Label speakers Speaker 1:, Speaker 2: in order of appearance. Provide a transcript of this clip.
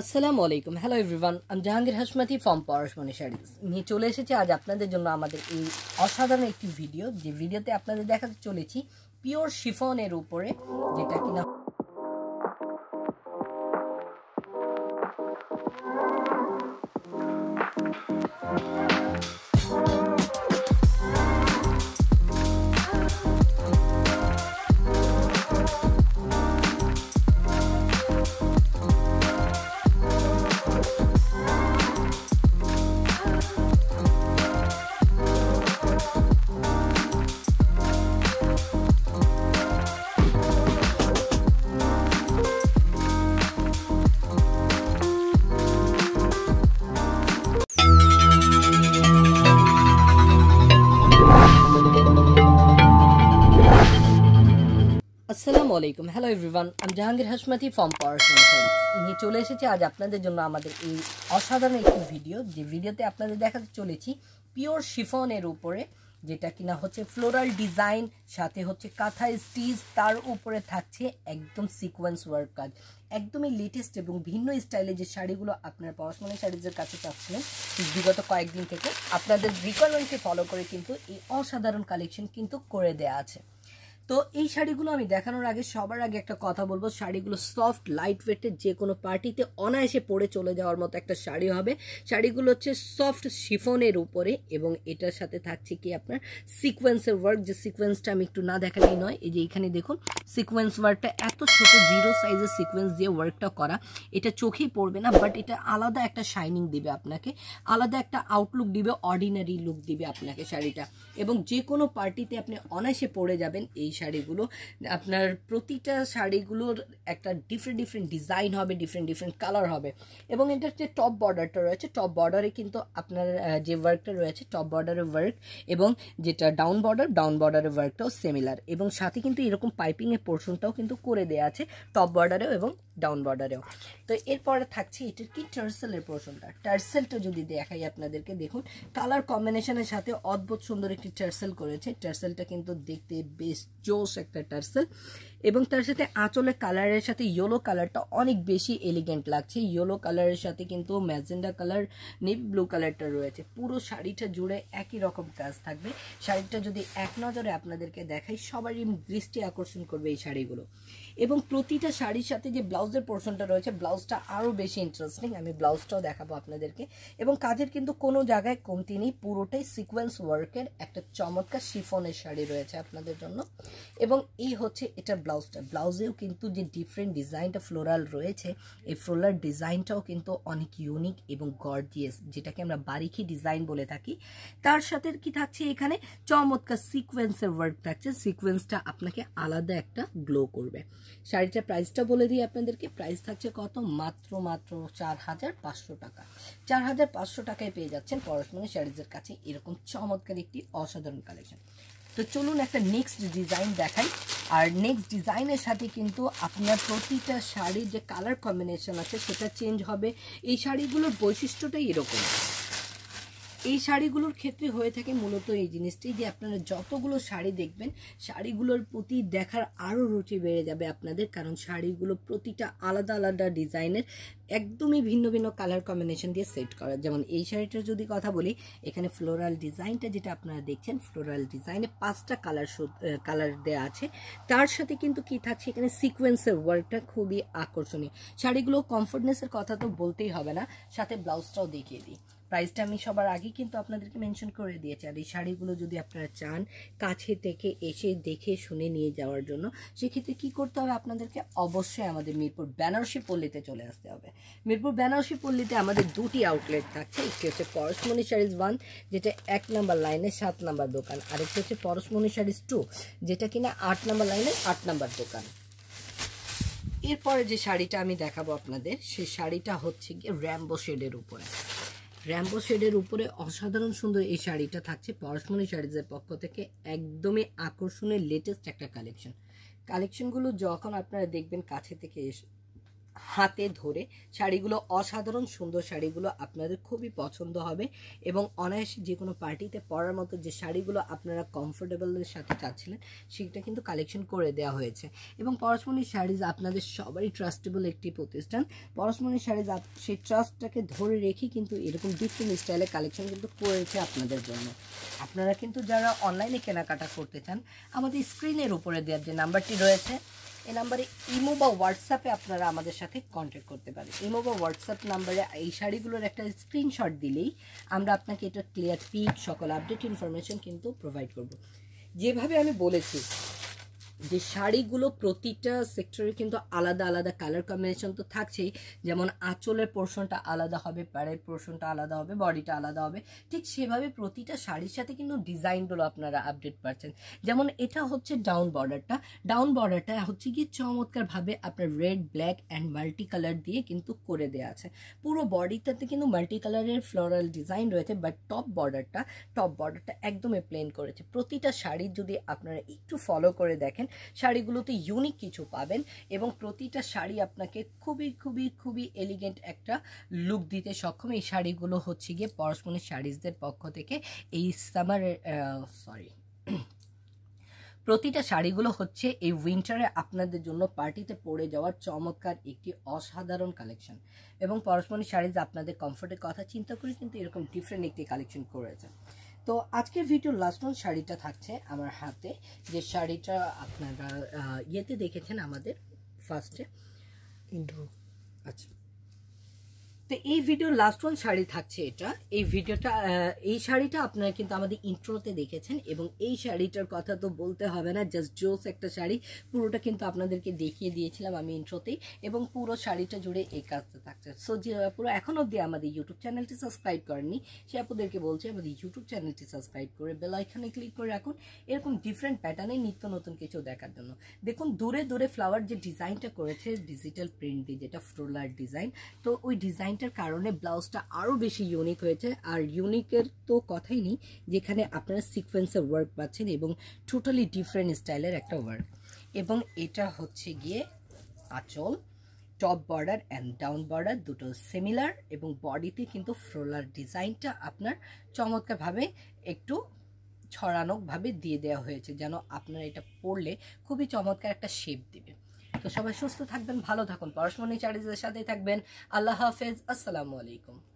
Speaker 1: আসসালামু আলাইকুম hello everyone আমি জাহাঙ্গীর হাসমাতি ফর্ম পরশমণি শাড়িজ নিয়ে চলে এসেছি আজ আপনাদের জন্য আমাদের এই অসাধারণ একটি ভিডিও যে ভিডিওতে আপনাদের দেখাতে চলেছি পিওর শিফনের উপরে যেটা কিনা আসসালামু আলাইকুম হ্যালো এভরিওয়ান আমি জাহাঙ্গীর হাসমাতি ফর্ম পাওয়ার নিয়ে চলে এসেছি আজ আপনাদের জন্য আমাদের এই অসাধারণ একটি ভিডিও যে ভিডিওতে আপনাদের দেখাতে চলেছি পিওর শিফনের উপরে যেটা কিনা হচ্ছে ফ্লোরাল ডিজাইন সাথে হচ্ছে কাঁথা স্টিচ তার উপরে থাকছে একদম সিকোয়েন্স ওয়ার্ক কাজ একদমই লেটেস্ট এবং ভিন্ন স্টাইলে যে শাড়িগুলো আপনার পড়াশোনা শাড়িদের কাছে চাচ্ছিলেন বিগত কয়েকদিন থেকে আপনাদের রিকোয়ারমেন্টকে ফলো করে কিন্তু এই অসাধারণ কালেকশন কিন্তু করে দেয়া আছে তো এই শাড়িগুলো আমি দেখানোর আগে সবার আগে একটা কথা বলবো শাড়িগুলো সফট লাইট ওয়েটের যে কোনো পার্টিতে অনায়াসে পরে চলে যাওয়ার মতো একটা শাড়ি হবে শাড়িগুলো হচ্ছে সফট শিফনের উপরে এবং এটার সাথে থাকছে কি আপনার সিকোয়েন্সের ওয়ার্ক যে সিকোয়েন্সটা আমি একটু না দেখালেই নয় এই যে এখানে দেখুন সিকোয়েন্স ওয়ার্কটা এত ছোট জিরো সাইজের সিকোয়েন্স দিয়ে ওয়ার্কটা করা এটা চোখেই পড়বে না বাট এটা আলাদা একটা শাইনিং দিবে আপনাকে আলাদা একটা আউটলুক দিবে অর্ডিনারি লুক দিবে আপনাকে শাড়িটা এবং যে কোনো পার্টিতে আপনি অনায়াসে পরে যাবেন এই শাড়িগুলো আপনার প্রতিটা শাড়িগুলোর একটা ডিফারেন্ট ডিফারেন্ট ডিজাইন হবে ডিফারেন্ট ডিফারেন্ট কালার হবে এবং এটার যে টপ বর্ডারটা রয়েছে টপ বর্ডারে কিন্তু আপনার যে ওয়ার্কটা রয়েছে টপ বর্ডারের ওয়ার্ক এবং যেটা ডাউন বর্ডার ডাউন বর্ডারের ওয়ার্কটাও সিমিলার এবং সাথে কিন্তু এরকম পাইপিংয়ের পোর্শনটাও কিন্তু করে দেওয়া আছে টপ বর্ডারেও এবং ডাউন বর্ডারেও তো এরপরে থাকছে এটার কি টার্সেলের পোর্শনটা টার্সেলটা যদি দেখাই আপনাদেরকে দেখুন কালার কম্বিনেশনের সাথে অদ্ভুত সুন্দর একটি টার্সেল করেছে টার্সেলটা কিন্তু দেখতে বেশ জোস একটা টার্সেল এবং তার সাথে আঁচলের কালারের সাথে ইয়েলো কালারটা অনেক বেশি এলিগেন্ট লাগছে ইয়েলো কালারের সাথে কিন্তু ম্যাজেন্ডা কালার নিপ ব্লু কালারটা রয়েছে পুরো শাড়িটা জুড়ে একই রকম কাজ থাকবে শাড়িটা যদি এক নজরে আপনাদেরকে দেখাই সবারই দৃষ্টি আকর্ষণ করবে এই শাড়িগুলো এবং প্রতিটা শাড়ির সাথে যে ব্লাউজের পোর্শনটা রয়েছে ব্লাউজটা আরও বেশি ইন্টারেস্টিং আমি ব্লাউজটাও দেখাবো আপনাদেরকে এবং কাজের কিন্তু কোনো জায়গায় কমতি নেই পুরোটাই সিকোয়েন্স ওয়ার্কের একটা চমৎকার শিফনের শাড়ি রয়েছে আপনাদের জন্য এবং এই হচ্ছে এটা ব্লাউজটা ব্লাউজেও কিন্তু যে ডিফারেন্ট ডিজাইনটা ফ্লোরাল রয়েছে এই ফ্লোরাল ডিজাইনটাও কিন্তু অনেক ইউনিক এবং গর্জিয়াস যেটাকে আমরা বারিকি ডিজাইন বলে থাকি তার সাথে কি থাকছে এখানে চমৎকার সিকোয়েন্সের ওয়ার্ক থাকছে সিকোয়েন্সটা আপনাকে আলাদা একটা গ্লো করবে শাড়িটার প্রাইসটা বলে দিই আপনাদেরকে প্রাইস থাকছে কত মাত্র মাত্র চার হাজার পাঁচশো টাকা চার হাজার পাঁচশো টাকায় পেয়ে যাচ্ছেন পড়াশোনা শাড়িজের কাছে এরকম চমৎকার একটি অসাধারণ কালেকশন তো চলুন একটা নেক্সট ডিজাইন দেখাই আর নেক্সট ডিজাইনের সাথে কিন্তু আপনার প্রতিটা শাড়ির যে কালার কম্বিনেশন আছে সেটা চেঞ্জ হবে এই শাড়িগুলোর বৈশিষ্ট্যটাই এরকম এই শাড়িগুলোর ক্ষেত্রে হয়ে থাকে মূলত এই জিনিসটি যে আপনারা যতগুলো শাড়ি দেখবেন শাড়িগুলোর প্রতি দেখার আরও রুচি বেড়ে যাবে আপনাদের কারণ শাড়িগুলো প্রতিটা আলাদা আলাদা ডিজাইনের একদমই ভিন্ন ভিন্ন কালার কম্বিনেশন দিয়ে সেট করা যেমন এই শাড়িটার যদি কথা বলি এখানে ফ্লোরাল ডিজাইনটা যেটা আপনারা দেখছেন ফ্লোরাল ডিজাইনে পাঁচটা কালার কালার দেওয়া আছে তার সাথে কিন্তু কি থাকছে এখানে সিকোয়েন্সের ওয়ার্কটা খুবই আকর্ষণীয় শাড়িগুলো কমফোর্টনেসের কথা তো বলতেই হবে না সাথে ব্লাউজটাও দেখিয়ে দিই প্রাইসটা আমি সবার আগে কিন্তু আপনাদেরকে মেনশন করে দিয়েছি আর এই শাড়িগুলো যদি আপনারা চান কাছে থেকে এসে দেখে শুনে নিয়ে যাওয়ার জন্য সেক্ষেত্রে কি করতে হবে আপনাদেরকে অবশ্যই আমাদের মিরপুর বেনারসি পল্লীতে চলে আসতে হবে মিরপুর বেনারসি পল্লীতে আমাদের দুটি আউটলেট থাকছে একটি হচ্ছে পরশমণি শাড়িজ ওয়ান যেটা এক নাম্বার লাইনে সাত নাম্বার দোকান আরেকটি হচ্ছে পরশমণি শাড়িজ টু যেটা কিনা আট নাম্বার লাইনে আট নাম্বার দোকান এরপরে যে শাড়িটা আমি দেখাবো আপনাদের সেই শাড়িটা হচ্ছে গিয়ে র্যাম্বো শেডের উপরে র্যাম্বো শেডের উপরে অসাধারণ সুন্দর এই শাড়িটা থাকছে পরশমণি শাড়িজের পক্ষ থেকে একদমই আকর্ষণীয় লেটেস্ট একটা কালেকশন কালেকশনগুলো যখন আপনারা দেখবেন কাছে থেকে এসে হাতে ধরে শাড়িগুলো অসাধারণ সুন্দর শাড়িগুলো আপনাদের খুবই পছন্দ হবে এবং অনায়াসে যে কোনো পার্টিতে পরার মতো যে শাড়িগুলো আপনারা কমফোর্টেবলের সাথে চাচ্ছিলেন সেটা কিন্তু কালেকশন করে দেওয়া হয়েছে এবং পরশমণি শাড়িজ আপনাদের সবারই ট্রাস্টেবল একটি প্রতিষ্ঠান পরশমণি শাড়িজ সেই ট্রাস্টটাকে ধরে রেখে কিন্তু এরকম ডিফারেন্ট স্টাইলে কালেকশন কিন্তু করেছে আপনাদের জন্য আপনারা কিন্তু যারা অনলাইনে কেনাকাটা করতে চান আমাদের স্ক্রিনের উপরে দেওয়ার যে নাম্বারটি রয়েছে এই নাম্বারে ইমো বা হোয়াটসঅ্যাপে আপনারা আমাদের সাথে কন্ট্যাক্ট করতে পারেন ইমো বা হোয়াটসঅ্যাপ নাম্বারে এই শাড়িগুলোর একটা স্ক্রিনশট দিলেই আমরা আপনাকে এটা ক্লিয়ার পিক সকল আপডেট ইনফরমেশন কিন্তু প্রোভাইড করব যেভাবে আমি বলেছি যে শাড়িগুলো প্রতিটা সেক্টরে কিন্তু আলাদা আলাদা কালার কম্বিনেশন তো থাকছেই যেমন আঁচলের পোর্শনটা আলাদা হবে প্যারের পোর্শনটা আলাদা হবে বডিটা আলাদা হবে ঠিক সেভাবে প্রতিটা শাড়ির সাথে কিন্তু ডিজাইনগুলো আপনারা আপডেট পাচ্ছেন যেমন এটা হচ্ছে ডাউন বর্ডারটা ডাউন বর্ডারটা হচ্ছে কি চমৎকারভাবে আপনার red black and multi colour দিয়ে কিন্তু করে দেওয়া আছে পুরো বডিটাতে কিন্তু মাল্টি কালারের ফ্লোরাল ডিজাইন রয়েছে বাট টপ বর্ডারটা টপ বর্ডারটা একদমই প্লেন করেছে প্রতিটা শাড়ির যদি আপনারা একটু ফলো করে দেখেন শাড়িগুলোতে ইউনিক কিছু পাবেন এবং প্রতিটা শাড়ি আপনাকে খুবই খুবই খুবই এলিগেন্ট একটা লুক দিতে সক্ষম এই শাড়িগুলো হচ্ছে গিয়ে পরশমণি শাড়িজদের পক্ষ থেকে এই সামার সরি প্রতিটা শাড়িগুলো হচ্ছে এই উইন্টারে আপনাদের জন্য পার্টিতে পরে যাওয়ার চমৎকার একটি অসাধারণ কালেকশন এবং পরশমণি শাড়িজ আপনাদের কমফোর্টের কথা চিন্তা করে কিন্তু এরকম ডিফারেন্ট একটি কালেকশন করেছে তো আজকের ভিডিও লাস্ট অন শাড়িটা থাকছে আমার হাতে যে শাড়িটা আপনারা ইয়েতে দেখেছেন আমাদের ফার্স্টে ইন্ট্রো আচ্ছা তো এই ভিডিওর লাস্ট ওয়ান শাড়ি থাকছে এটা এই ভিডিওটা এই শাড়িটা আপনারা কিন্তু আমাদের ইন্ট্রোতে দেখেছেন এবং এই শাড়িটার কথা তো বলতে হবে না জাস্ট জোস একটা শাড়ি পুরোটা কিন্তু আপনাদেরকে দেখিয়ে দিয়েছিলাম আমি ইন্ট্রোতেই এবং পুরো শাড়িটা জুড়ে এই কাজটা থাকছে সো যে পুরো এখন অব্দি আমাদের ইউটিউব চ্যানেলটি সাবস্ক্রাইব করেননি সে আপনাদেরকে বলছে আমাদের ইউটিউব চ্যানেলটি সাবস্ক্রাইব করে বেল আইকনে ক্লিক করে রাখুন এরকম ডিফারেন্ট প্যাটার্নে নিত্য নতুন কিছু দেখার জন্য দেখুন দূরে দূরে ফ্লাওয়ার যে ডিজাইনটা করেছে ডিজিটাল প্রিন্ট দিয়ে যেটা ফ্রোলার ডিজাইন তো ওই ডিজাইনটা প্রিন্টের কারণে ব্লাউজটা আরও বেশি ইউনিক হয়েছে আর ইউনিকের তো কথাই নেই যেখানে আপনারা সিকোয়েন্সের ওয়ার্ক পাচ্ছেন এবং টোটালি ডিফারেন্ট স্টাইলের একটা ওয়ার্ক এবং এটা হচ্ছে গিয়ে আঁচল top border and down border দুটো সিমিলার এবং বডিতে কিন্তু ফ্রোলার ডিজাইনটা আপনার চমৎকারভাবে একটু ছড়ানোভাবে দিয়ে দেওয়া হয়েছে যেন আপনার এটা পরলে খুবই চমৎকার একটা শেপ দেবে তো সবাই সুস্থ থাকবেন ভালো থাকুন পড়াশোনা চার্জের সাথেই থাকবেন আল্লাহ হাফেজ আসসালামু আলাইকুম